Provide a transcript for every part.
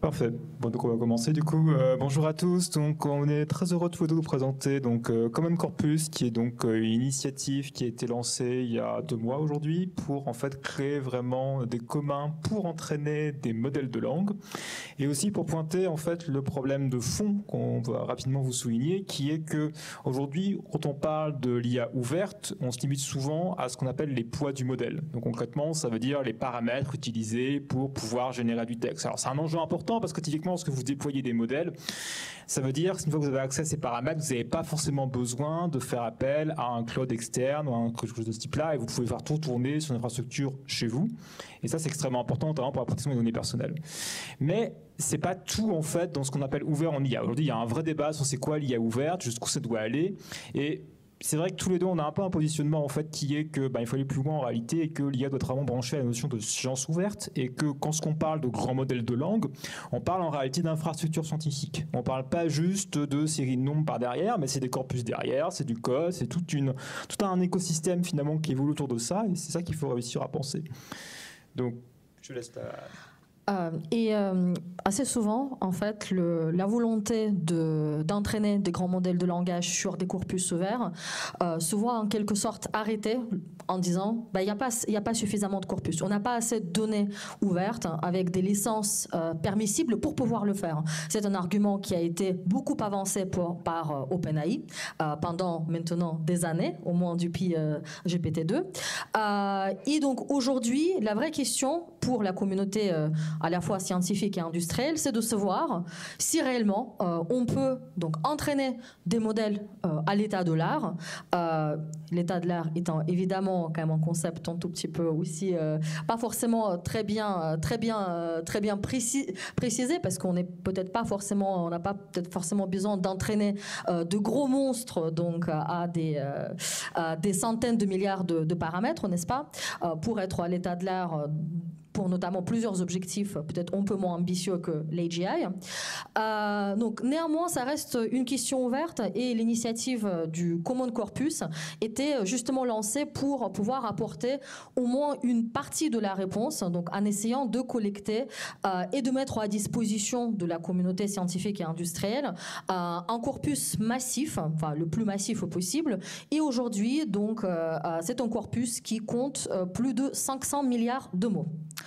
Parfait. Bon, donc on va commencer du coup. Euh, bonjour à tous. Donc on est très heureux de vous présenter donc euh, Common Corpus, qui est donc euh, une initiative qui a été lancée il y a deux mois aujourd'hui pour en fait créer vraiment des communs pour entraîner des modèles de langue et aussi pour pointer en fait le problème de fond qu'on va rapidement vous souligner, qui est que aujourd'hui quand on parle de l'IA ouverte, on se limite souvent à ce qu'on appelle les poids du modèle. Donc concrètement, ça veut dire les paramètres utilisés pour pouvoir générer du texte. Alors c'est un enjeu important parce que typiquement, lorsque vous déployez des modèles, ça veut dire qu'une fois que vous avez accès à ces paramètres, vous n'avez pas forcément besoin de faire appel à un cloud externe ou à quelque chose de ce type-là, et vous pouvez faire tout tourner sur une infrastructure chez vous. Et ça, c'est extrêmement important, notamment pour la protection des données personnelles. Mais c'est pas tout en fait dans ce qu'on appelle ouvert en IA. Aujourd'hui, il y a un vrai débat sur c'est quoi l'IA ouverte, jusqu'où ça doit aller, et c'est vrai que tous les deux, on a un peu un positionnement en fait qui est que bah, il faut aller plus loin en réalité et que l'IA doit être vraiment branchée à la notion de science ouverte et que quand ce qu'on parle de grands modèles de langue, on parle en réalité d'infrastructures scientifiques. On parle pas juste de séries de nombres par derrière, mais c'est des corpus derrière, c'est du code, c'est toute une tout un écosystème finalement qui évolue autour de ça et c'est ça qu'il faut réussir à penser. Donc je laisse la euh, et euh, assez souvent, en fait, le, la volonté d'entraîner des grands modèles de langage sur des corpus ouverts euh, se voit en quelque sorte arrêtée en disant il bah, y n'y a, pas, a pas suffisamment de corpus. On n'a pas assez de données ouvertes hein, avec des licences permissibles pour pouvoir le faire. C'est un argument qui a été beaucoup avancé par OpenAI pendant maintenant des années, au moins depuis GPT-2. et donc aujourd'hui, la vraie question pour la communauté à la fois scientifique et industriel, c'est de se voir si réellement euh, on peut donc entraîner des modèles euh, à l'état de l'art, euh, l'état de l'art étant évidemment quand même un concept un tout petit peu aussi pas forcément très bien très bien très bien précisé parce qu'on n'est peut-être pas forcément on n'a pas peut-être forcément besoin d'entraîner de gros monstres donc à des à des centaines de milliards de, de paramètres n'est-ce pas pour être à l'état de l'art pour notamment plusieurs objectifs, peut-être un peu moins ambitieux que l'AGI. Euh, donc néanmoins, ça reste une question ouverte et l'initiative du Common Corpus était justement lancée pour pouvoir apporter au moins une partie de la réponse, donc en essayant de collecter euh, et de mettre à disposition de la communauté scientifique et industrielle euh, un corpus massif, enfin le plus massif possible. Et aujourd'hui, donc, c'est un corpus qui compte plus de 500 milliards de mots.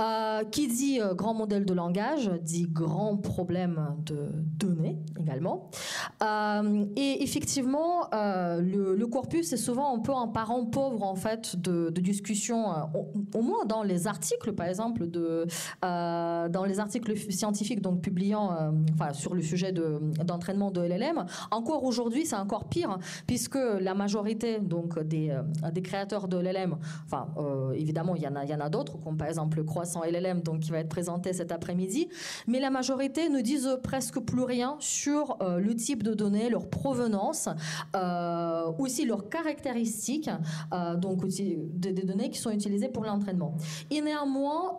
Euh, qui dit euh, grand modèle de langage dit grand problème de données également. Euh, et effectivement, le, corpus est souvent un peu un parent pauvre en fait de, discussion, au, moins dans les articles, par exemple, de, dans les articles scientifiques donc publiant enfin, sur le sujet d'entraînement de, LLM. Encore aujourd'hui, c'est encore pire puisque la majorité donc des, des créateurs de LLM, enfin évidemment il y en a, y en a d'autres comme par exemple Croix 300 LLM donc, qui va être présenté cet après-midi. Mais la majorité ne disent presque plus rien sur euh, le type de données, leur provenance, euh, aussi leurs caractéristiques, euh, donc des, données qui sont utilisées pour l'entraînement. Et néanmoins,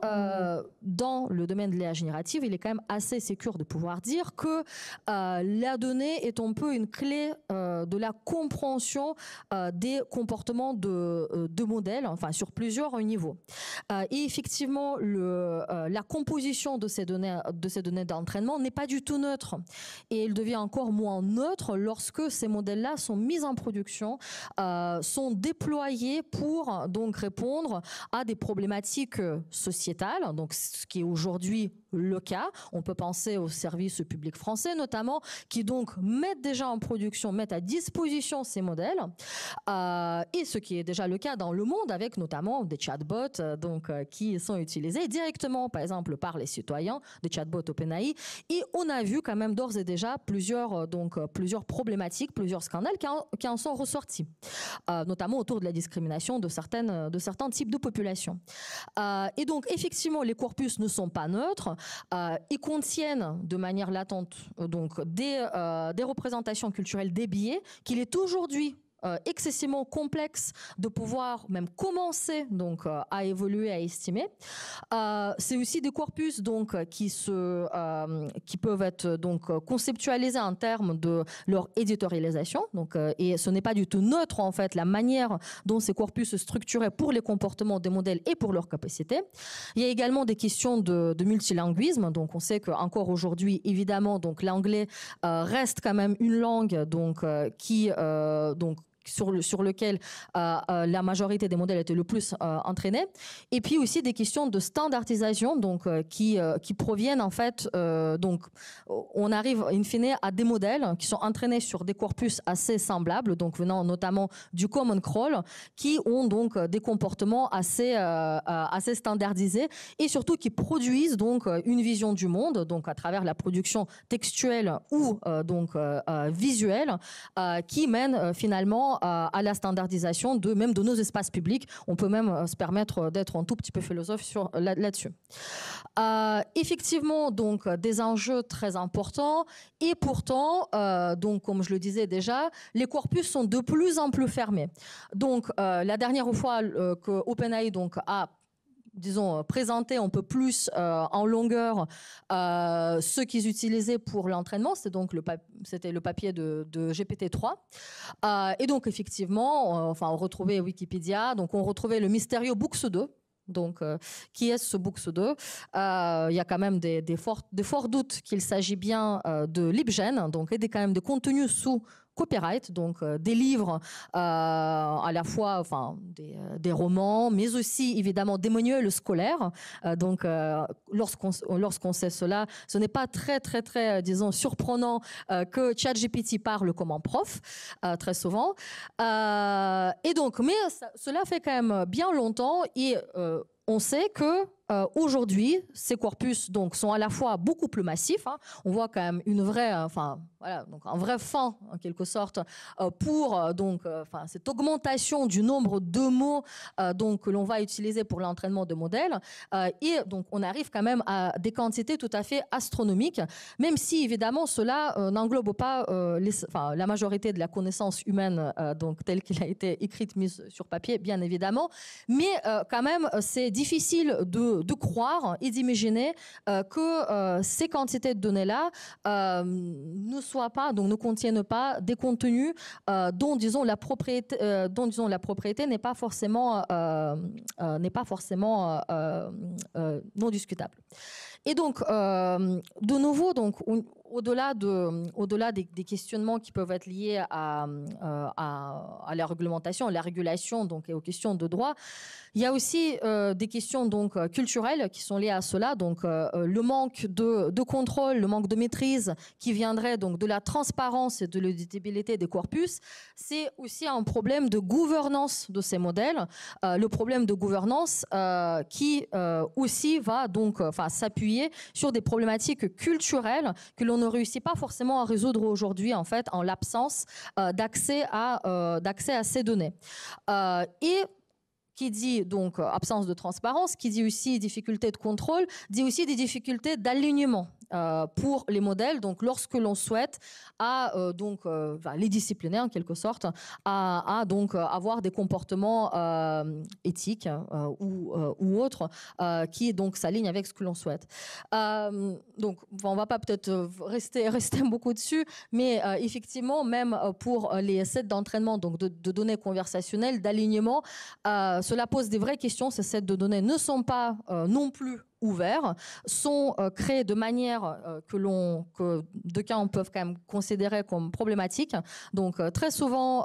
dans le domaine de l'IA générative, il est quand même assez sûr de pouvoir dire que la donnée est un peu une clé de la compréhension des comportements de, de modèles, enfin sur plusieurs niveaux. et effectivement, le, euh, la composition de ces données, de ces données d'entraînement n'est pas du tout neutre. Et elle devient encore moins neutre lorsque ces modèles-là sont mis en production, euh, sont déployés pour donc répondre à des problématiques euh, sociétales, donc ce qui est aujourd'hui le cas. On peut penser aux services publics français notamment, qui donc mettent déjà en production, mettent à disposition ces modèles, et ce qui est déjà le cas dans le monde avec notamment des chatbots donc qui sont utilisés directement, par exemple, par les citoyens de chatbot OpenAI. Et on a vu quand même d'ores et déjà plusieurs, euh, donc, euh, plusieurs problématiques, plusieurs scandales qui en, sont ressortis, euh, notamment autour de la discrimination de, certaines, de certains types de populations. et donc, effectivement, les corpus ne sont pas neutres. ils contiennent de manière latente donc, des, des représentations culturelles, des billets qu'il est aujourd'hui euh, excessivement complexe de pouvoir même commencer donc euh, à évoluer, à estimer. Euh, c'est aussi des corpus donc qui se qui peuvent être donc conceptualisés en termes de leur éditorialisation. Donc et ce n'est pas du tout neutre en fait la manière dont ces corpus se structuraient pour les comportements des modèles et pour leurs capacités. Il y a également des questions de, multilinguisme. Donc on sait que encore aujourd'hui évidemment donc l'anglais reste quand même une langue donc qui donc sur, le, sur lequel euh, euh, la majorité des modèles étaient le plus entraîné euh, entraînés. Et puis aussi des questions de standardisation, donc qui, qui proviennent en fait, donc on arrive in fine à des modèles qui sont entraînés sur des corpus assez semblables, donc venant notamment du common crawl, qui ont donc des comportements assez, assez standardisés et surtout qui produisent donc une vision du monde, donc à travers la production textuelle ou donc visuelle, qui mène finalement à, la standardisation de même de nos espaces publics. On peut même euh, se permettre euh, d'être un tout petit peu philosophe euh, là-dessus. effectivement, donc des enjeux très importants et pourtant, donc comme je le disais déjà, les corpus sont de plus en plus fermés. Donc la dernière fois que OpenAI donc a disons, euh, présenter un peu plus euh, en longueur euh, ce qu'ils utilisaient pour l'entraînement. C'est donc le c'était le papier de, GPT-3. et donc, effectivement, enfin, on retrouvait Wikipédia, donc on retrouvait le mystérieux Books 2. Donc, qui est ce Books 2 Il y a quand même des, des, forts, des forts doutes qu'il s'agit bien de LibGen, donc et des, quand même des contenus sous copyright, donc euh, des livres euh, à la fois, enfin, des, euh, romans, mais aussi évidemment des manuels scolaires. donc, lorsqu'on lorsqu'on sait cela, ce n'est pas très, très, très, disons, surprenant que ChatGPT parle comme un prof, très souvent. et donc, mais cela fait quand même bien longtemps et on sait que aujourd'hui, ces corpus donc sont à la fois beaucoup plus massifs. Hein. on voit quand même une vraie, enfin voilà, donc un vrai fin en quelque sorte euh, pour euh, donc euh, enfin cette augmentation du nombre de mots donc que l'on va utiliser pour l'entraînement de modèles et donc on arrive quand même à des quantités tout à fait astronomiques, même si évidemment cela n'englobe pas la majorité de la connaissance humaine donc telle qu'elle a été écrite mise sur papier bien évidemment, mais quand même c'est difficile de, croire et d'imaginer que ces quantités de données là ne sont soient pas, donc ne contiennent pas des contenus euh, dont, disons, la propriété, euh, dont, disons, la propriété n'est pas forcément, euh, euh, n'est pas forcément euh, non discutable. Et donc, euh, de nouveau, donc, au-delà de, au-delà des, questionnements qui peuvent être liés à, euh, à, la réglementation, à la régulation, donc, et aux questions de droit, il y a aussi euh, des questions donc culturelles qui sont liées à cela, donc le manque de, de, contrôle, le manque de maîtrise qui viendrait donc de la transparence et de l'auditabilité des corpus. C'est aussi un problème de gouvernance de ces modèles, le problème de gouvernance qui aussi va donc, enfin, s'appuyer sur des problématiques culturelles que l'on ne réussit pas forcément à résoudre aujourd'hui, en fait, en l'absence euh, d'accès à, euh, d'accès à ces données. Euh, et qui dit donc absence de transparence, qui dit aussi difficulté de contrôle, dit aussi des difficultés d'alignement euh, pour les modèles, donc lorsque l'on souhaite, à euh, donc euh, les discipliner en quelque sorte, à, donc avoir des comportements éthiques ou, autres qui donc s'alignent avec ce que l'on souhaite. donc on va pas peut-être rester rester beaucoup dessus, mais effectivement même pour les sets d'entraînement donc de, de, données conversationnelles, d'alignement, cela pose des vraies questions. Ces sets de données ne sont pas non plus ouverts sont euh, créés de manière euh, que l'on que deux cas on peut quand même considérer comme problématique. Donc euh, très souvent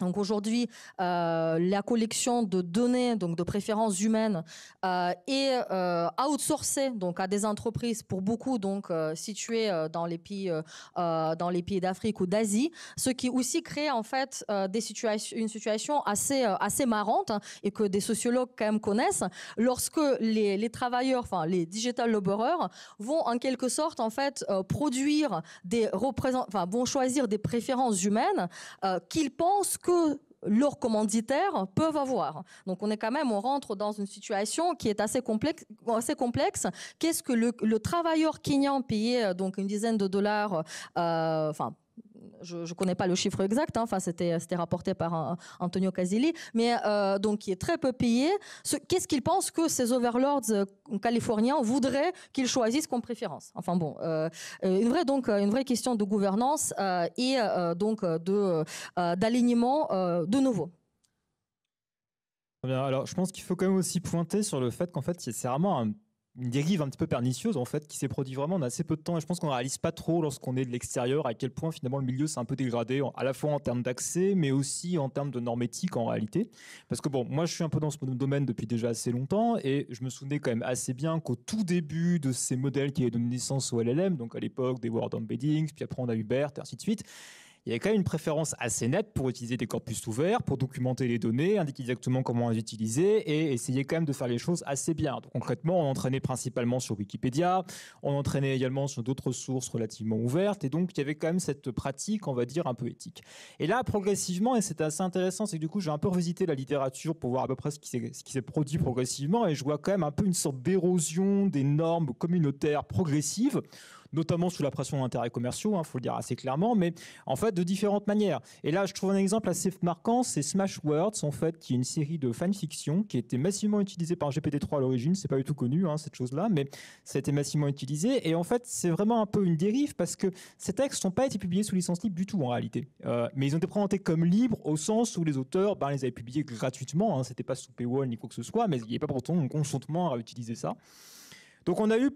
donc aujourd'hui, euh, la collection de données, donc de préférences humaines, euh, est euh, outsourcée donc à des entreprises pour beaucoup donc situées dans les pays dans les pays d'Afrique ou d'Asie, ce qui aussi crée en fait des situations une situation assez assez marrante hein, et que des sociologues quand même connaissent lorsque les, travailleurs, enfin les digital laborers vont en quelque sorte en fait produire des enfin vont choisir des préférences humaines qu'ils pensent que que leurs commanditaires peuvent avoir. Donc on est quand même, on rentre dans une situation qui est assez complexe. complexe. Qu'est-ce que le, travailleur kenyan payé euh, donc une dizaine de dollars, euh, enfin je ne connais pas le chiffre exact, hein. enfin c'était rapporté par Antonio Casilli, mais euh, donc qui est très peu payé. Qu'est-ce qu'il pense que ces overlords euh, californiens voudraient qu'ils choisissent comme préférence Enfin bon, euh, une vraie donc une vraie question de gouvernance et donc de d'alignement de nouveau. alors je pense qu'il faut quand même aussi pointer sur le fait qu'en fait c'est vraiment un une dérive un petit peu pernicieuse en fait qui s'est produite vraiment en assez peu de temps et je pense qu'on ne réalise pas trop lorsqu'on est de l'extérieur à quel point finalement le milieu s'est un peu dégradé à la fois en termes d'accès mais aussi en termes de éthiques, en réalité parce que bon moi je suis un peu dans ce domaine depuis déjà assez longtemps et je me souvenais quand même assez bien qu'au tout début de ces modèles qui avaient donné naissance au LLM donc à l'époque des word embeddings puis après on a eu et ainsi de suite il y avait quand même une préférence assez nette pour utiliser des corpus ouverts, pour documenter les données, indiquer exactement comment les utiliser et essayer quand même de faire les choses assez bien. concrètement, on entraînait principalement sur Wikipédia, on entraînait également sur d'autres sources relativement ouvertes, et donc il y avait quand même cette pratique, on va dire, un peu éthique. Et là, progressivement, et c'est assez intéressant, c'est que du coup, j'ai un peu revisité la littérature pour voir à peu près ce qui s'est produit progressivement, et je vois quand même un peu une sorte d'érosion des normes communautaires progressives notamment sous la pression d'intérêts commerciaux, il hein, faut le dire assez clairement, mais en fait de différentes manières. Et là, je trouve un exemple assez marquant, c'est Smash Words, en fait, qui est une série de fanfiction qui été massivement utilisée par GPT-3 à l'origine. C'est pas du tout connu, hein, cette chose-là, mais ça a été massivement utilisé. Et en fait, c'est vraiment un peu une dérive parce que ces textes n'ont pas été publiés sous licence libre du tout, en réalité. Euh, mais ils ont été présentés comme libres au sens où les auteurs ben, les avaient publiés gratuitement. Hein, C'était pas sous paywall ni quoi que ce soit, mais il n'y avait pas autant un consentement à utiliser ça. Donc on a eu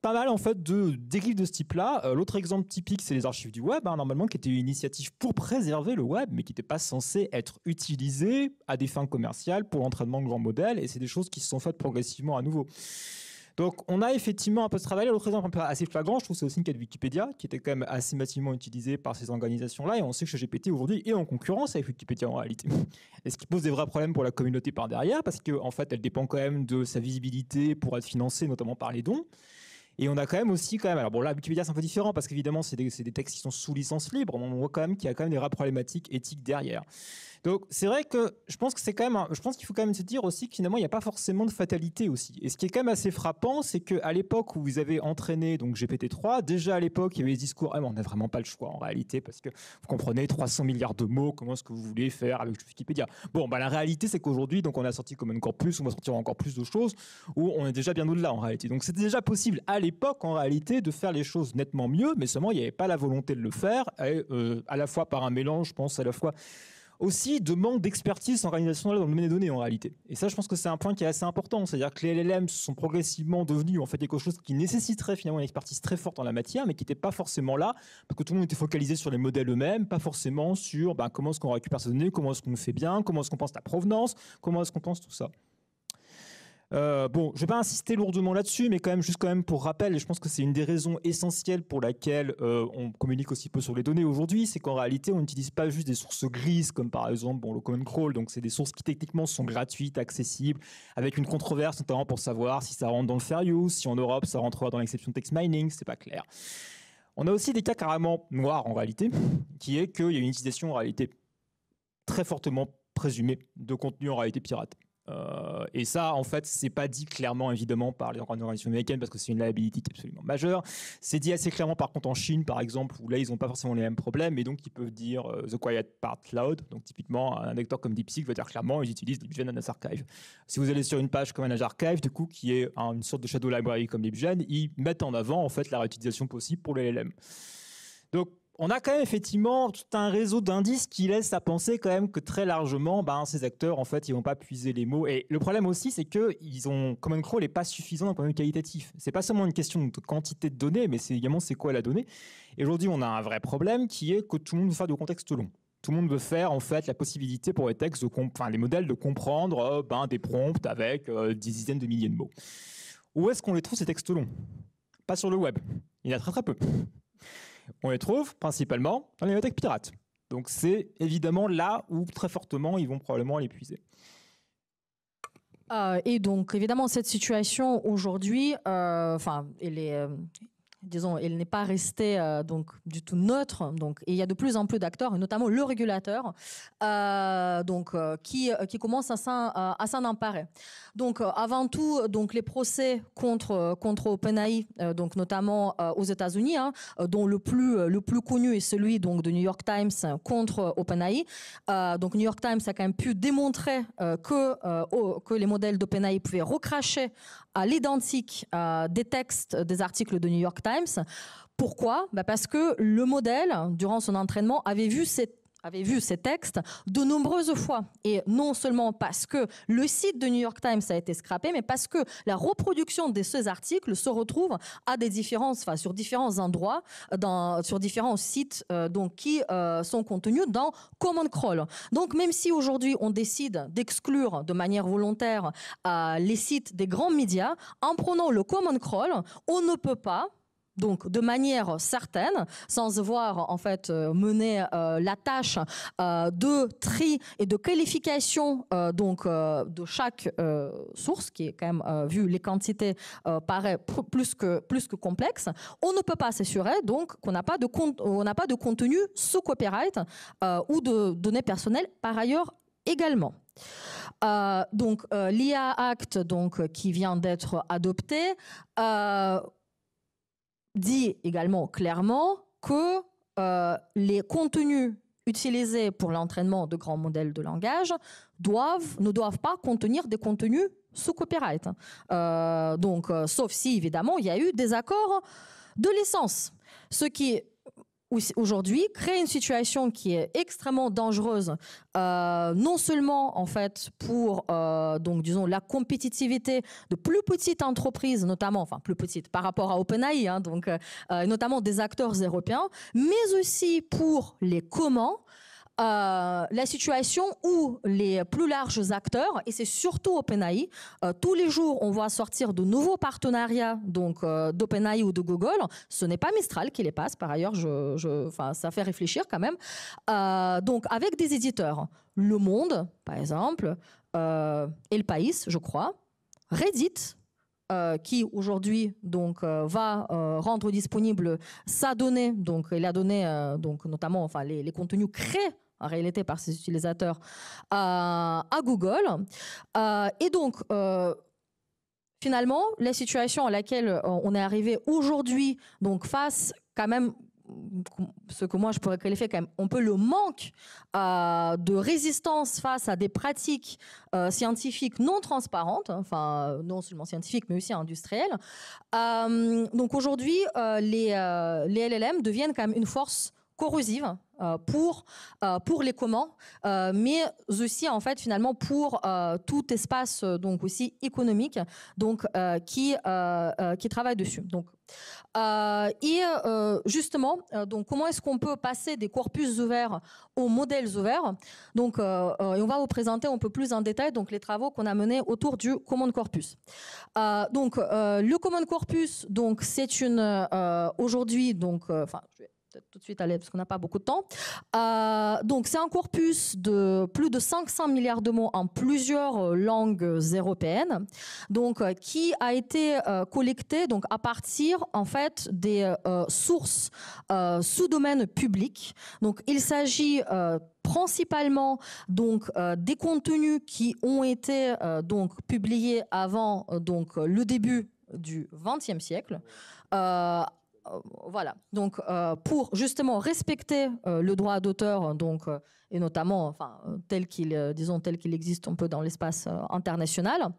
pas mal en fait de dérives de ce type-là. Euh, l'autre exemple typique, c'est les archives du web, hein, normalement qui était une initiative pour préserver le web, mais qui n'était pas censée être utilisée à des fins commerciales pour l'entraînement de grands modèles. Et c'est des choses qui se sont faites progressivement à nouveau. Donc on a effectivement un peu ce travail. L'autre exemple peu assez flagrant, je trouve, c'est aussi le cas de Wikipédia, qui était quand même assez massivement utilisé par ces organisations-là. Et on sait que GPT aujourd'hui est en concurrence avec Wikipédia en réalité. Et ce qui pose des vrais problèmes pour la communauté par derrière, parce qu'en en fait, elle dépend quand même de sa visibilité pour être financée, notamment par les dons. Et on a quand même aussi, quand même, alors bon, là, Wikipédia, c'est un peu différent parce qu'évidemment, c'est des, textes qui sont sous licence libre. On voit quand même qu'il y a quand même des rares problématiques éthiques derrière. Donc c'est vrai que je pense que c'est quand même, je pense qu'il faut quand même se dire aussi que finalement il n'y a pas forcément de fatalité aussi. Et ce qui est quand même assez frappant, c'est que à l'époque où vous avez entraîné donc GPT-3, déjà à l'époque il y avait des discours, ah, on n'a vraiment pas le choix en réalité parce que vous comprenez 300 milliards de mots, comment est-ce que vous voulez faire avec Wikipédia Bon, bah la réalité c'est qu'aujourd'hui donc on a sorti Common Corpus, on va sortir encore plus de choses où on est déjà bien au-delà en réalité. Donc c'était déjà possible à l'époque en réalité de faire les choses nettement mieux, mais seulement il n'y avait pas la volonté de le faire, euh, à la fois par un mélange, je pense à la fois aussi de manque d'expertise organisationnelle dans le domaine des données en réalité. Et ça, je pense que c'est un point qui est assez important. C'est-à-dire que les LLM sont progressivement devenus en fait quelque chose qui nécessiterait finalement une expertise très forte en la matière, mais qui n'était pas forcément là, parce que tout le monde était focalisé sur les modèles eux-mêmes, pas forcément sur ben, comment est-ce qu'on récupère ces données, comment est-ce qu'on fait bien, comment est-ce qu'on pense la provenance, comment est-ce qu'on pense tout ça. Euh, bon, je vais pas insister lourdement là-dessus, mais quand même, juste quand même pour rappel, et je pense que c'est une des raisons essentielles pour laquelle euh, on communique aussi peu sur les données aujourd'hui, c'est qu'en réalité, on n'utilise pas juste des sources grises, comme par exemple bon, le common crawl, donc c'est des sources qui techniquement sont gratuites, accessibles, avec une controverse notamment pour savoir si ça rentre dans le fair use, si en Europe ça rentrera dans l'exception text mining, c'est pas clair. On a aussi des cas carrément noirs en réalité, qui est qu'il y a une utilisation en réalité très fortement présumée de contenu en réalité pirate. Euh, et ça, en fait, c'est pas dit clairement, évidemment, par les organisations américaines parce que c'est une liabilité absolument majeure. C'est dit assez clairement, par contre, en Chine, par exemple, où là, ils n'ont pas forcément les mêmes problèmes et donc ils peuvent dire euh, the quiet part loud. Donc, typiquement, un acteur comme DeepSeek va dire clairement, ils utilisent LibGen Anas Archive. Si vous allez sur une page comme Anas Archive, du coup, qui est une sorte de shadow library comme LibGen, ils mettent en avant, en fait, la réutilisation possible pour les LLM. Donc, on a quand même effectivement tout un réseau d'indices qui laisse à penser quand même que très largement, ben, ces acteurs, en fait, ils vont pas puiser les mots. Et le problème aussi, c'est que ils ont, Common Crawl n'est pas suffisant d'un point de vue qualitatif. C'est pas seulement une question de quantité de données, mais c'est également c'est quoi la donnée. Et aujourd'hui, on a un vrai problème qui est que tout le monde veut faire du contexte long. Tout le monde veut faire en fait la possibilité pour les textes, enfin les modèles, de comprendre euh, ben, des prompts avec euh, des dizaines de milliers de mots. Où est-ce qu'on les trouve ces textes longs Pas sur le web. Il y en a très très peu. On les trouve principalement dans les bibliothèques pirates. Donc c'est évidemment là où très fortement ils vont probablement l'épuiser. Euh, et donc évidemment cette situation aujourd'hui, euh, enfin elle est euh, disons, il n'est pas resté euh, donc du tout neutre. Donc, il y a de plus en plus d'acteurs, notamment le régulateur, euh, donc euh, qui qui commence à s'en à s'en emparer. Donc, avant tout, donc les procès contre contre OpenAI, donc notamment aux États-Unis, hein, dont le plus le plus connu est celui donc de New York Times contre OpenAI. donc, New York Times a quand même pu démontrer que que les modèles d'OpenAI pouvaient recracher à l'identique des textes des articles de New York Times Times. Pourquoi bah, Parce que le modèle, durant son entraînement, avait vu avait vu ces textes de nombreuses fois. Et non seulement parce que le site de New York Times a été scrappé, mais parce que la reproduction de ces articles se retrouve à des différences, enfin, sur différents endroits, dans, sur différents sites euh, donc, qui euh, sont contenus dans Common Crawl. Donc même si aujourd'hui on décide d'exclure de manière volontaire euh, les sites des grands médias, en prenant le Common Crawl, on ne peut pas donc de manière certaine, sans voir en fait euh, mener euh, la tâche euh, de tri et de qualification donc de chaque source, qui est quand même vu les quantités paraît plus que plus que complexe, on ne peut pas s'assurer donc qu'on n'a pas de on n'a pas de contenu sous copyright ou de données personnelles par ailleurs également. donc l'IA Act donc qui vient d'être adopté dit également clairement que euh, les contenus utilisés pour l'entraînement de grands modèles de langage doivent, ne doivent pas contenir des contenus sous copyright. Euh, donc, euh, sauf si évidemment il y a eu des accords de licence, ce qui aujourd'hui créer une situation qui est extrêmement dangereuse, euh, non seulement en fait pour euh, donc disons la compétitivité de plus petites entreprises, notamment enfin plus petites par rapport à OpenAI, hein, donc euh, notamment des acteurs européens, mais aussi pour les communs euh, la situation où les plus larges acteurs, et c'est surtout OpenAI, euh, tous les jours on voit sortir de nouveaux partenariats donc euh, d'OpenAI ou de Google. Ce n'est pas Mistral qui les passe, par ailleurs, je, ça fait réfléchir quand même. donc avec des éditeurs, Le Monde, par exemple, et Le País, je crois, Reddit, qui aujourd'hui donc va rendre disponible sa donnée donc il a donc notamment enfin les contenus créés en réalité par ses utilisateurs à Google. Euh, et donc, euh, finalement, la situation à laquelle euh, on est arrivé aujourd'hui, donc face quand même ce que moi je pourrais qualifier quand même un peu le manque de résistance face à des pratiques scientifiques non transparentes, enfin non seulement scientifiques mais aussi industrielles. donc aujourd'hui, les, les LLM deviennent quand même une force corrosive euh, pour, euh, pour les communs, euh, mais aussi en fait finalement pour tout espace donc aussi économique donc qui qui travaille dessus. Donc et justement, donc comment est-ce qu'on peut passer des corpus ouverts aux modèles ouverts Donc, et on va vous présenter un peu plus en détail donc les travaux qu'on a menés autour du Common Corpus. donc, le Common Corpus, donc c'est une aujourd'hui donc enfin je vais tout de suite aller parce qu'on n'a pas beaucoup de temps. Euh, donc c'est un corpus de plus de 500 milliards de mots en plusieurs euh, langues européennes, donc euh, qui a été collecté donc à partir en fait des sources sous domaine public. Donc il s'agit principalement donc des contenus qui ont été donc publiés avant donc le début du XXe siècle, euh, voilà. Donc, euh, pour justement respecter euh, le droit d'auteur, donc et notamment, enfin, tel qu'il, disons, tel qu'il existe un peu dans l'espace international.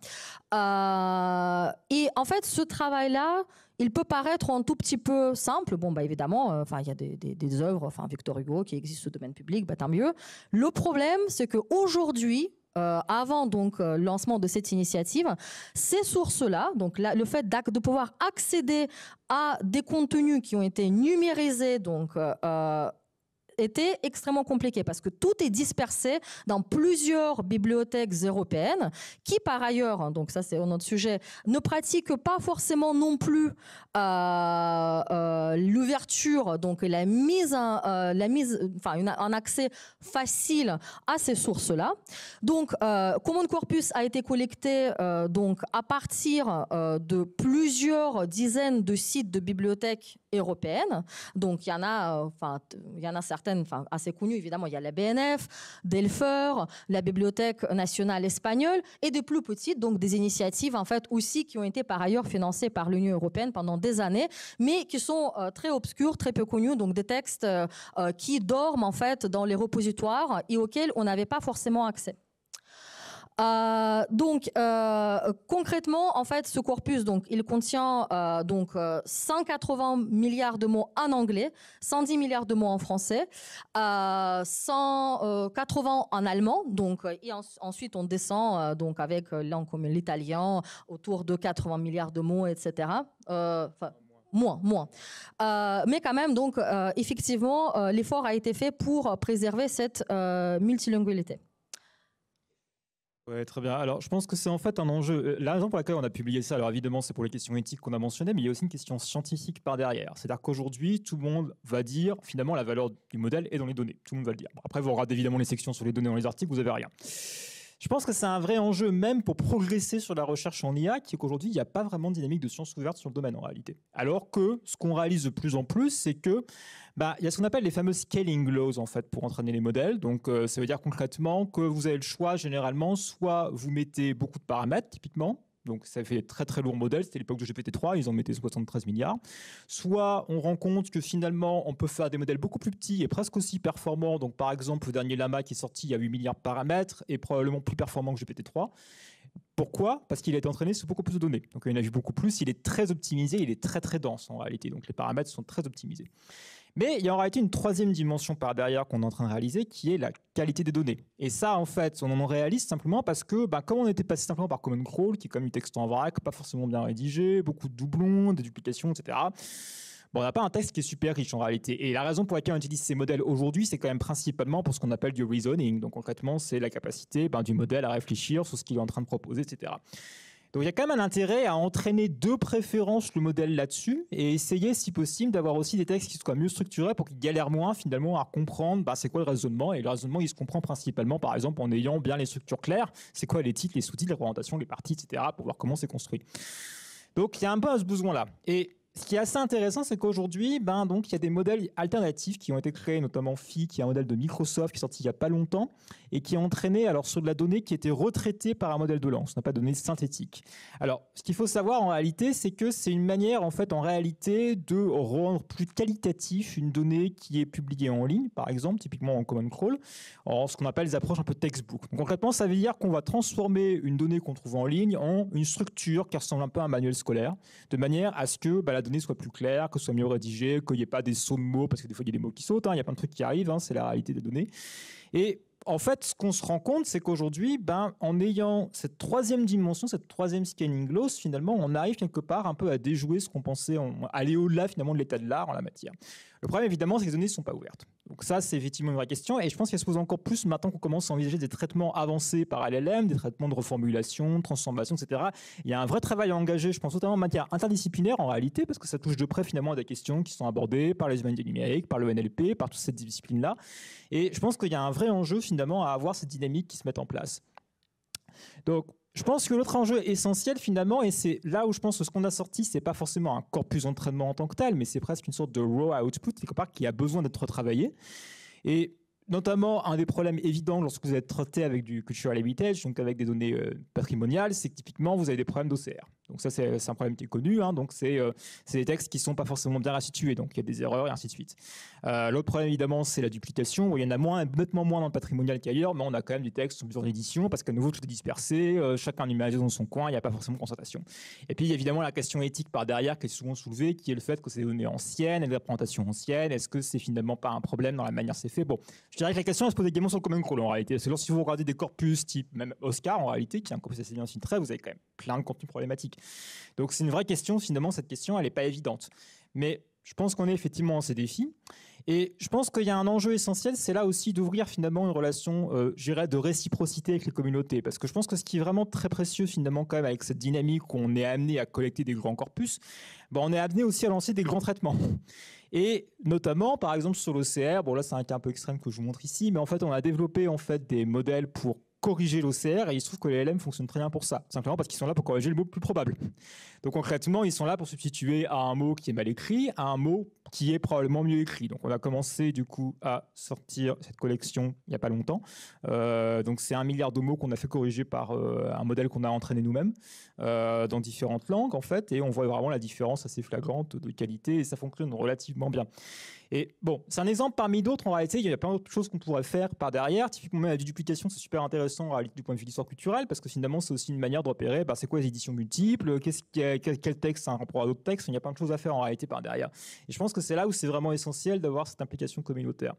et en fait, ce travail-là, il peut paraître un tout petit peu simple. Bon, bah évidemment, enfin, il y a des, des, œuvres, enfin, Victor Hugo qui existent au domaine public, bah tant mieux. Le problème, c'est que aujourd'hui, euh, avant donc euh, lancement de cette initiative, ces sources-là, donc le fait de pouvoir accéder à des contenus qui ont été numérisés donc euh, était extrêmement compliqué parce que tout est dispersé dans plusieurs bibliothèques européennes qui, par ailleurs, hein, donc ça c'est un autre sujet, ne pratiquent pas forcément non plus euh, euh, l'ouverture, donc la mise, en, euh, la mise, enfin un accès facile à ces sources-là. Donc, Common Corpus a été collecté donc à partir de plusieurs dizaines de sites de bibliothèques européennes. Donc, il y en a, enfin, il y en a certaines enfin assez connues évidemment, il y a la BNF, Delfer, la Bibliothèque nationale espagnole, et des plus petites, donc des initiatives en fait aussi qui ont été par ailleurs financées par l'Union européenne pendant des années, mais qui sont euh, très obscures, très peu connues, donc des textes euh, euh, qui dorment en fait dans les repositoires et auxquels on n'avait pas forcément accès. Euh, donc euh, concrètement, en fait, ce corpus, donc, il contient euh, donc 180 milliards de mots en anglais, 110 milliards de mots en français, 180 en allemand, donc et ensuite on descend donc avec langue l'italien autour de 80 milliards de mots, etc. Moins, moins. mais quand même, donc, effectivement, l'effort a été fait pour préserver cette multilingualité. Oui, très bien. Alors, je pense que c'est en fait un enjeu. Euh, la raison pour laquelle on a publié ça, alors évidemment, c'est pour les questions éthiques qu'on a mentionnées, mais il y a aussi une question scientifique par derrière. C'est-à-dire qu'aujourd'hui, tout le monde va dire, finalement, la valeur du modèle est dans les données. Tout le monde va le dire. après, vous aurez évidemment les sections sur les données dans les articles, vous n'avez rien. Je pense que c'est un vrai enjeu même pour progresser sur la recherche en IA, qui qu'aujourd'hui, il n'y a pas vraiment de dynamique de science ouverte sur le domaine en réalité. Alors que ce qu'on réalise de plus en plus, c'est que bah, il y a ce qu'on appelle les fameux scaling laws en fait pour entraîner les modèles. Donc euh, ça veut dire concrètement que vous avez le choix généralement, soit vous mettez beaucoup de paramètres typiquement donc ça fait très très lourd modèle, c'était l'époque de GPT-3, ils en mettaient 73 milliards. Soit on rend compte que finalement on peut faire des modèles beaucoup plus petits et presque aussi performants, donc par exemple le dernier Lama qui est sorti, il a 8 milliards de paramètres est probablement plus performant que GPT-3. Pourquoi Parce qu'il a été entraîné sur beaucoup plus de données. Donc il en a vu beaucoup plus, il est très optimisé, il est très très dense en réalité, donc les paramètres sont très optimisés. Mais il y a en réalité une troisième dimension par derrière qu'on est en train de réaliser, qui est la qualité des données. Et ça, en fait, on en réalise simplement parce que, bah, comme on était passé simplement par Common Crawl, qui est comme du texte en vrac, pas forcément bien rédigé, beaucoup de doublons, des duplications, etc. Bon, on n'a pas un texte qui est super riche en réalité. Et la raison pour laquelle on utilise ces modèles aujourd'hui, c'est quand même principalement pour ce qu'on appelle du reasoning. Donc concrètement, c'est la capacité ben, du modèle à réfléchir sur ce qu'il est en train de proposer, etc. Donc il y a quand même un intérêt à entraîner de préférence le modèle là-dessus et essayer, si possible, d'avoir aussi des textes qui soient mieux structurés pour qu'ils galèrent moins finalement à comprendre bah, c'est quoi le raisonnement. Et le raisonnement, il se comprend principalement, par exemple, en ayant bien les structures claires. C'est quoi les titres, les sous-titres, les représentations, les parties, etc. pour voir comment c'est construit. Donc il y a un peu à ce besoin-là. Et ce qui est assez intéressant, c'est qu'aujourd'hui, ben, donc, il y a des modèles alternatifs qui ont été créés, notamment FI, qui est un modèle de Microsoft qui est sorti il n'y a pas longtemps et qui a entraîné alors, sur de la donnée qui était retraitée par un modèle de lance, n'a pas de données synthétiques. Alors, ce qu'il faut savoir en réalité, c'est que c'est une manière, en fait, en réalité, de rendre plus qualitatif une donnée qui est publiée en ligne, par exemple, typiquement en Common Crawl, en ce qu'on appelle les approches un peu textbook. concrètement, ça veut dire qu'on va transformer une donnée qu'on trouve en ligne en une structure qui ressemble un peu à un manuel scolaire, de manière à ce que bah, la donnée soit plus clair, que ce soit mieux rédigé, qu'il n'y ait pas des sauts de mots, parce que des fois il y a des mots qui sautent, hein, il y a plein de trucs qui arrivent, hein, c'est la réalité des données. Et en fait, ce qu'on se rend compte, c'est qu'aujourd'hui, ben, en ayant cette troisième dimension, cette troisième scanning loss, finalement, on arrive quelque part un peu à déjouer ce qu'on pensait, aller au-delà finalement de l'état de l'art en la matière. Le problème, évidemment, c'est que les données ne sont pas ouvertes. Donc ça, c'est effectivement une vraie question, et je pense qu'il se pose encore plus maintenant qu'on commence à envisager des traitements avancés par LLM, des traitements de reformulation, transformation, etc. Il y a un vrai travail à engager, je pense notamment en matière interdisciplinaire en réalité, parce que ça touche de près finalement à des questions qui sont abordées par les humanités numériques, par le NLP, par toutes ces disciplines-là. Et je pense qu'il y a un vrai enjeu finalement à avoir cette dynamique qui se met en place. Donc, je pense que l'autre enjeu essentiel finalement, et c'est là où je pense que ce qu'on a sorti, c'est pas forcément un corpus d'entraînement en tant que tel, mais c'est presque une sorte de raw output quelque part qui a besoin d'être travaillé. Et notamment, un des problèmes évidents lorsque vous êtes traité avec du cultural heritage, donc avec des données euh, patrimoniales, c'est que typiquement vous avez des problèmes d'OCR. Donc ça, c'est un problème qui est connu. Hein. donc euh, c'est des textes qui sont pas forcément bien restitués. Donc il y a des erreurs et ainsi de suite. Euh, l'autre problème, évidemment, c'est la duplication. Où il y en a moins, nettement moins dans le patrimonial qu'ailleurs, mais on a quand même des textes qui sont plusieurs éditions parce qu'à nouveau, tout est dispersé. Euh, chacun numérisé dans son coin. Il n'y a pas forcément de concertation. Et puis, il y a évidemment la question éthique par derrière qui est souvent soulevée, qui est le fait que c'est donné et la présentation anciennes, Est-ce que c'est finalement pas un problème dans la manière c'est fait Bon, je dirais que la question, elle se pose également sur le common crawl en réalité. c'est que lorsque vous regardez des corpus type, même Oscar en réalité, qui est un corpus assez bien très, vous avez quand même plein de contenus problématiques. Donc c'est une vraie question, finalement, cette question, elle n'est pas évidente. Mais je pense qu'on est effectivement en ces défis. Et je pense qu'il y a un enjeu essentiel, c'est là aussi d'ouvrir finalement une relation, euh, de réciprocité avec les communautés. Parce que je pense que ce qui est vraiment très précieux finalement quand même avec cette dynamique qu'on on est amené à collecter des grands corpus, bah, on est amené aussi à lancer des grands traitements. Et notamment, par exemple, sur l'OCR, bon là c'est un cas un peu extrême que je vous montre ici, mais en fait on a développé en fait des modèles pour corriger l'OCR et il se trouve que les LM fonctionnent très bien pour ça, simplement parce qu'ils sont là pour corriger le mot le plus probable. Donc concrètement, ils sont là pour substituer à un mot qui est mal écrit à un mot qui est probablement mieux écrit. Donc on a commencé du coup à sortir cette collection il n'y a pas longtemps. Euh, donc c'est un milliard de mots qu'on a fait corriger par euh, un modèle qu'on a entraîné nous-mêmes euh, dans différentes langues en fait, et on voit vraiment la différence assez flagrante de qualité et ça fonctionne relativement bien. Et bon, c'est un exemple parmi d'autres en réalité. Il y a plein d'autres choses qu'on pourrait faire par derrière. Typiquement, la duplication, c'est super intéressant du point de vue de l'histoire culturelle parce que finalement, c'est aussi une manière de repérer bah, c'est quoi les éditions multiples, quel, texte ça rapport à d'autres textes. Il y a plein de choses à faire en réalité par derrière. Et je pense que c'est là où c'est vraiment essentiel d'avoir cette implication communautaire.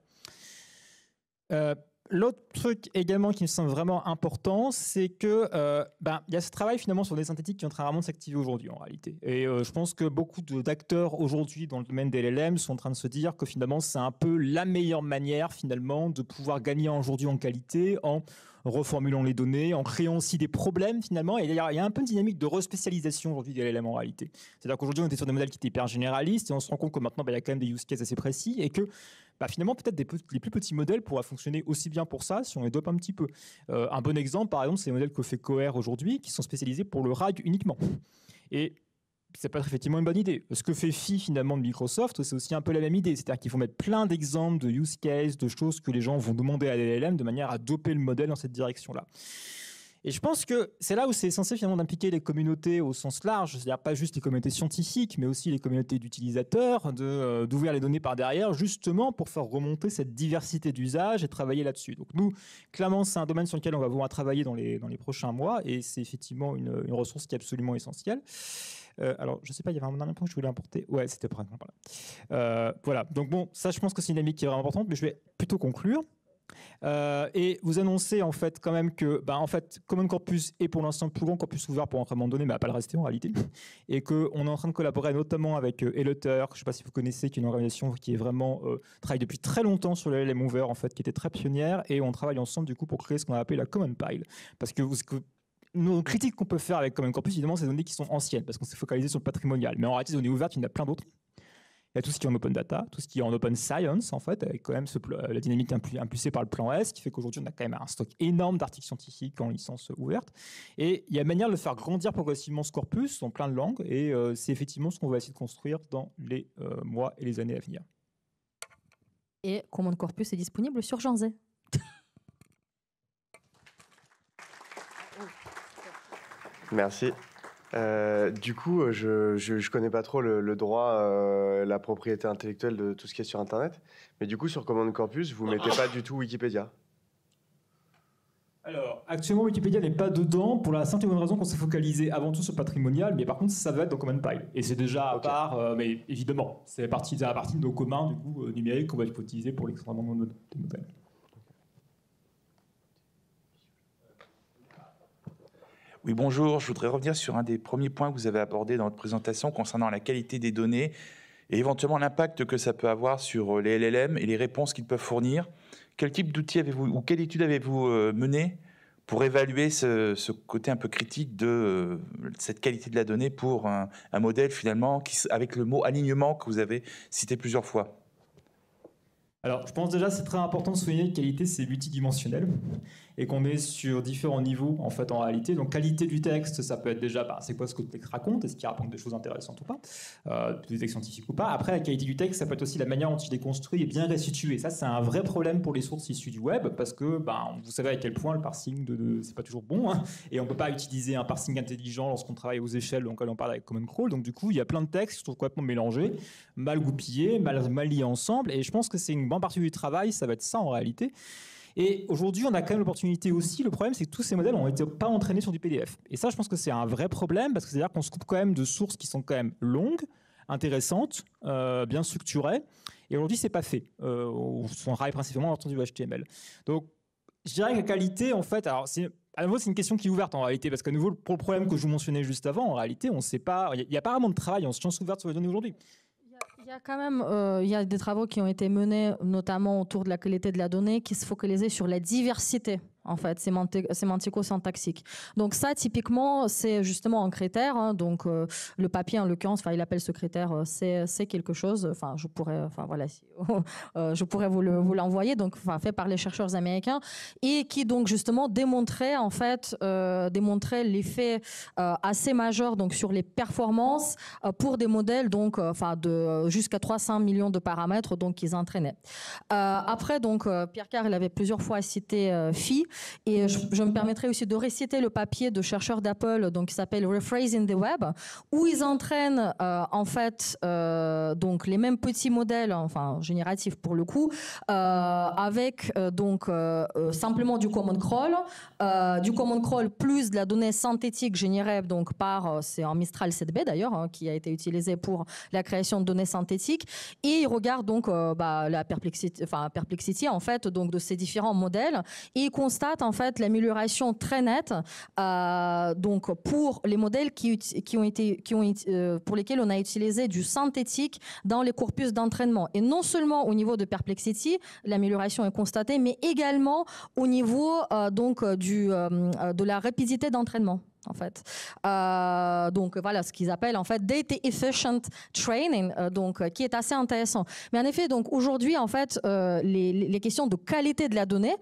Euh, L'autre truc également qui me semble vraiment important, c'est que euh, ben, il y a ce travail finalement sur des synthétiques qui est en train vraiment de s'activer aujourd'hui en réalité. Et euh, je pense que beaucoup d'acteurs aujourd'hui dans le domaine des LLM sont en train de se dire que finalement c'est un peu la meilleure manière finalement de pouvoir gagner aujourd'hui en qualité en reformulant les données, en créant aussi des problèmes finalement. Et il il y a un peu une dynamique de respécialisation aujourd'hui de l'LM réalité. C'est-à-dire qu'aujourd'hui, on était sur des modèles qui étaient hyper généralistes et on se rend compte que maintenant, bah, il y a quand même des use cases assez précis et que bah finalement, peut-être les plus petits modèles pourraient fonctionner aussi bien pour ça si on les dope un petit peu. Euh, un bon exemple, par exemple, c'est les modèles que fait Coher aujourd'hui qui sont spécialisés pour le RAG uniquement. Et ça peut être effectivement une bonne idée. Ce que fait Phi finalement de Microsoft, c'est aussi un peu la même idée. C'est-à-dire qu'ils vont mettre plein d'exemples de use cases, de choses que les gens vont demander à l'LLM de manière à doper le modèle dans cette direction-là. Et je pense que c'est là où c'est censé finalement d'impliquer les communautés au sens large, c'est-à-dire pas juste les communautés scientifiques, mais aussi les communautés d'utilisateurs, euh, d'ouvrir les données par derrière, justement pour faire remonter cette diversité d'usages et travailler là-dessus. Donc nous, clairement, c'est un domaine sur lequel on va vouloir travailler dans les, dans les prochains mois, et c'est effectivement une, une ressource qui est absolument essentielle. Euh, alors, je sais pas, il y avait un dernier point que je voulais apporter. Ouais, c'était prêt. Voilà. Euh, voilà. Donc bon, ça, je pense que c'est une dynamique qui est vraiment importante, mais je vais plutôt conclure. Euh, et vous annoncez en fait quand même que ben, en fait Common Corpus est pour l'instant plus grand corpus ouvert pour un moment donné, mais pas le rester en réalité, et qu'on est en train de collaborer notamment avec euh, Elutter je ne sais pas si vous connaissez, qui est une organisation qui est vraiment travaille depuis très longtemps sur les LLM ouvert en fait, qui était très pionnière, et on travaille ensemble du coup pour créer ce qu'on a appelé la Common Pile, parce que vous, nos critiques qu'on peut faire avec Common corpus, évidemment, c'est des données qui sont anciennes, parce qu'on s'est focalisé sur le patrimonial. Mais en réalité, les données ouvertes, il y en a plein d'autres. Il y a tout ce qui est en open data, tout ce qui est en open science, en fait, avec quand même ce, la dynamique impulsée par le plan S, qui fait qu'aujourd'hui, on a quand même un stock énorme d'articles scientifiques en licence ouverte. Et il y a une manière de le faire grandir progressivement ce corpus en plein de langues, et euh, c'est effectivement ce qu'on va essayer de construire dans les euh, mois et les années à venir. Et comment le Corpus est disponible sur Genzé Merci. Euh, du coup, euh, je, ne connais pas trop le, droit, euh, la propriété intellectuelle de tout ce qui est sur Internet. Mais du coup, sur Command Corpus, vous mettez pas du tout Wikipédia. Alors, actuellement, Wikipédia n'est pas dedans pour la simple et bonne raison qu'on s'est focalisé avant tout sur le patrimonial, mais par contre, ça va être dans Command Pile. Et c'est déjà à part, mais évidemment, c'est à partie de nos communs du coup, numériques qu'on va utiliser pour l'extrêmement de nos modèles. Oui, bonjour. Je voudrais revenir sur un des premiers points que vous avez abordé dans votre présentation concernant la qualité des données et éventuellement l'impact que ça peut avoir sur euh, les LLM et les réponses qu'ils peuvent fournir. Quel type d'outils avez-vous ou quelle étude avez-vous euh, menée pour évaluer ce, côté un peu critique de euh, cette qualité de la donnée pour un, modèle finalement qui, avec le mot alignement que vous avez cité plusieurs fois alors, je pense déjà c'est très important de souligner que qualité, c'est multidimensionnel et qu'on est sur différents niveaux en fait en réalité. Donc qualité du texte, ça peut être déjà bah, c'est quoi ce que le texte raconte, est-ce qu'il raconte des choses intéressantes ou pas, euh, des textes scientifiques ou pas. Après la qualité du texte, ça peut être aussi la manière dont il est construit et bien restitué. Ça c'est un vrai problème pour les sources issues du web parce que bah, vous savez à quel point le parsing de, c'est pas toujours bon hein, et on peut pas utiliser un parsing intelligent lorsqu'on travaille aux échelles. Donc on parle avec Common Crawl. Donc du coup il y a plein de textes qui sont complètement mélangés, mal goupillés, mal, mal liés ensemble et je pense que c'est une bonne partie du travail, ça va être ça en réalité. Et aujourd'hui, on a quand même l'opportunité aussi. Le problème, c'est que tous ces modèles n'ont été pas entraînés sur du PDF. Et ça, je pense que c'est un vrai problème parce que c'est-à-dire qu'on se coupe quand même de sources qui sont quand même longues, intéressantes, euh, bien structurées. Et aujourd'hui, c'est pas fait. Euh, on raille principalement autour du HTML. Donc, je dirais que la qualité, en fait, alors c'est à nouveau, c'est une question qui est ouverte en réalité, parce qu'à nouveau, pour le problème que je vous mentionnais juste avant, en réalité, on sait pas. Il n'y a, pas vraiment de travail en science ouverte sur les données aujourd'hui. Il y a quand même il euh, y a des travaux qui ont été menés, notamment autour de la qualité de la donnée, qui se focalisaient sur la diversité en fait, c'est sémantico-syntaxique. Donc ça, typiquement, c'est justement un critère. Hein. donc euh, le papier, en l'occurrence, il appelle ce critère, euh, c'est quelque chose. Enfin, je pourrais, euh, je pourrais vous l'envoyer. donc, fait par les chercheurs américains et qui donc justement démontrait en fait, démontrait l'effet assez majeur donc sur les performances pour des modèles donc, enfin, de jusqu'à 300 millions de paramètres donc qu'ils entraînaient. après, donc Pierre Carr, il avait plusieurs fois cité Phi et euh, je, me permettrai aussi de réciter le papier de chercheurs d'Apple, donc qui s'appelle Rephrasing the Web, où ils entraînent euh, en fait euh, donc les mêmes petits modèles, enfin génératifs pour le coup, avec donc simplement du common crawl, du common crawl plus de la donnée synthétique générée donc par c'est un Mistral 7B d'ailleurs hein, qui a été utilisé pour la création de données synthétiques et ils regardent donc bah, la perplexité, enfin en fait donc de ces différents modèles et ils constatent en fait l'amélioration très nette euh, donc pour les modèles qui, ont été qui ont euh, pour lesquels on a utilisé du synthétique dans les corpus d'entraînement et non seulement au niveau de perplexity l'amélioration est constatée mais également au niveau euh, donc du de la rapidité d'entraînement en fait. Euh, donc voilà ce qu'ils appellent en fait data efficient training, euh, donc euh, qui est assez intéressant. Mais en effet, donc aujourd'hui en fait les, questions de qualité de la donnée,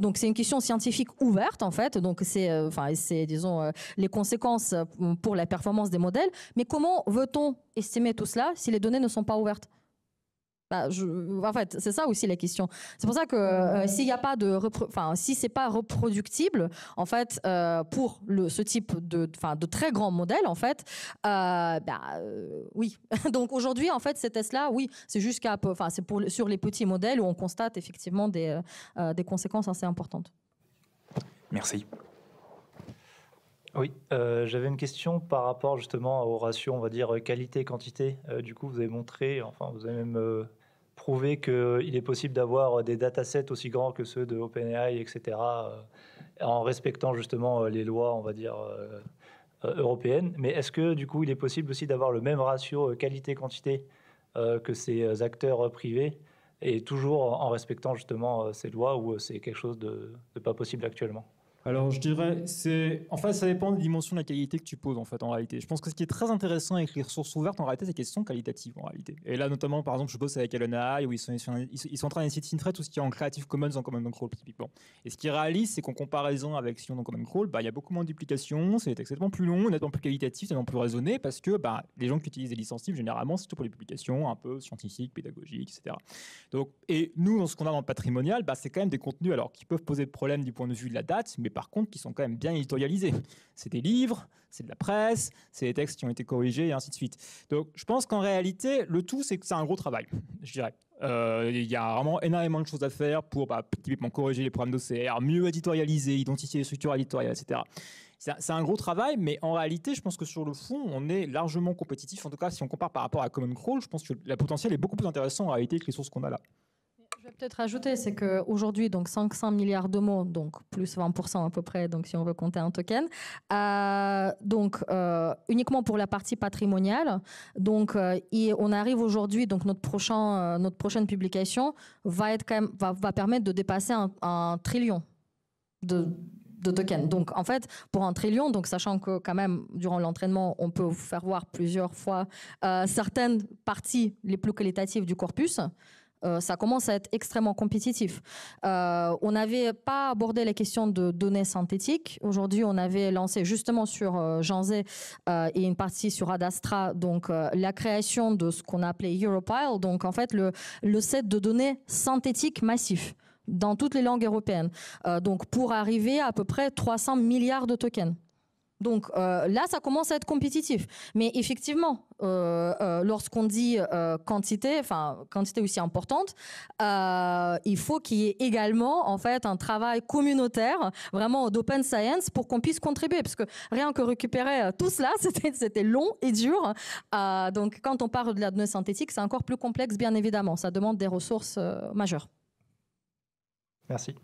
donc c'est une question scientifique ouverte en fait, donc c'est enfin c'est disons les conséquences pour la performance des modèles. Mais comment veut-on estimer tout cela si les données ne sont pas ouvertes? Bah, en fait, c'est ça aussi la question. C'est pour ça que euh, s'il n'y a pas de, enfin, si c'est pas reproductible, en fait, euh, pour ce type de, enfin, de très grands modèles, en fait, euh, bah, oui. Donc aujourd'hui, en fait, ces tests-là, oui, c'est jusqu'à, enfin, c'est pour sur les petits modèles où on constate effectivement des, des conséquences assez importantes. Merci. Oui, euh, j'avais une question par rapport justement au ratio, on va dire qualité-quantité. Euh, du coup, vous avez montré, enfin, vous avez même euh, prouvé qu'il est possible d'avoir des datasets aussi grands que ceux de OpenAI, etc., en respectant justement les lois, on va dire, européennes. Mais est-ce que du coup, il est possible aussi d'avoir le même ratio qualité-quantité que ces acteurs privés et toujours en respectant justement ces lois ou c'est quelque chose de pas possible actuellement alors, je dirais, c'est. En fait, ça dépend de la dimension de la qualité que tu poses, en fait, en réalité. Je pense que ce qui est très intéressant avec les ressources ouvertes, en réalité, c'est qu'elles sont qualitatives, en réalité. Et là, notamment, par exemple, je bosse avec LNI, où ils sont, ils sont, en train d'essayer de filtrer tout ce qui est en Creative Commons, en Common Crawl, typiquement. Et ce qu'ils réalisent, c'est qu'en comparaison avec est dans Common Crawl, bah, il y a beaucoup moins de duplication, c'est extrêmement plus long, nettement plus qualitatif, nettement plus raisonné, parce que bah, les gens qui utilisent les licences libres, généralement, c'est tout pour les publications un peu scientifiques, pédagogiques, etc. Donc, et nous, dans ce qu'on a dans le patrimonial, bah, c'est quand même des contenus, alors, qui peuvent poser problème du point de vue de la date, mais par contre qui sont quand même bien éditorialisés. C'est des livres, c'est de la presse, c'est des textes qui ont été corrigés et ainsi de suite. Donc je pense qu'en réalité, le tout, c'est que c'est un gros travail, je dirais. Euh, il y a vraiment énormément de choses à faire pour bah, typiquement corriger les problèmes d'OCR, mieux éditorialiser, identifier les structures éditoriales, etc. C'est un gros travail, mais en réalité, je pense que sur le fond, on est largement compétitif. En tout cas, si on compare par rapport à Common Crawl, je pense que la potentiel est beaucoup plus intéressant en réalité que les sources qu'on a là je vais peut-être ajouter, c'est qu'aujourd'hui, donc 500 milliards de mots, donc plus 20% à peu près, donc si on veut compter un token, euh, donc euh, uniquement pour la partie patrimoniale. Donc, euh, et on arrive aujourd'hui, donc notre, prochain, notre prochaine publication va, être quand même, va, permettre de dépasser un, trillion de tokens. Donc en fait, pour un trillion, donc sachant que quand même durant l'entraînement, on peut vous faire voir plusieurs fois certaines parties les plus qualitatives du corpus. Euh, ça commence à être extrêmement compétitif. Euh, on n'avait pas abordé la question de données synthétiques. Aujourd'hui, on avait lancé justement sur euh, euh et une partie sur Adastra, donc la création de ce qu'on a appelé Europile, donc en fait le, le set de données synthétiques massifs dans toutes les langues européennes. donc pour arriver à, à peu près 300 milliards de tokens. Donc euh, là, ça commence à être compétitif. Mais effectivement, euh, euh, lorsqu'on dit quantité, enfin quantité aussi importante, il faut qu'il y ait également en fait un travail communautaire, vraiment d'open science, pour qu'on puisse contribuer, parce que rien que récupérer tout cela, c'était long et dur. donc quand on parle de la synthétique, c'est encore plus complexe, bien évidemment. Ça demande des ressources majeures. Merci.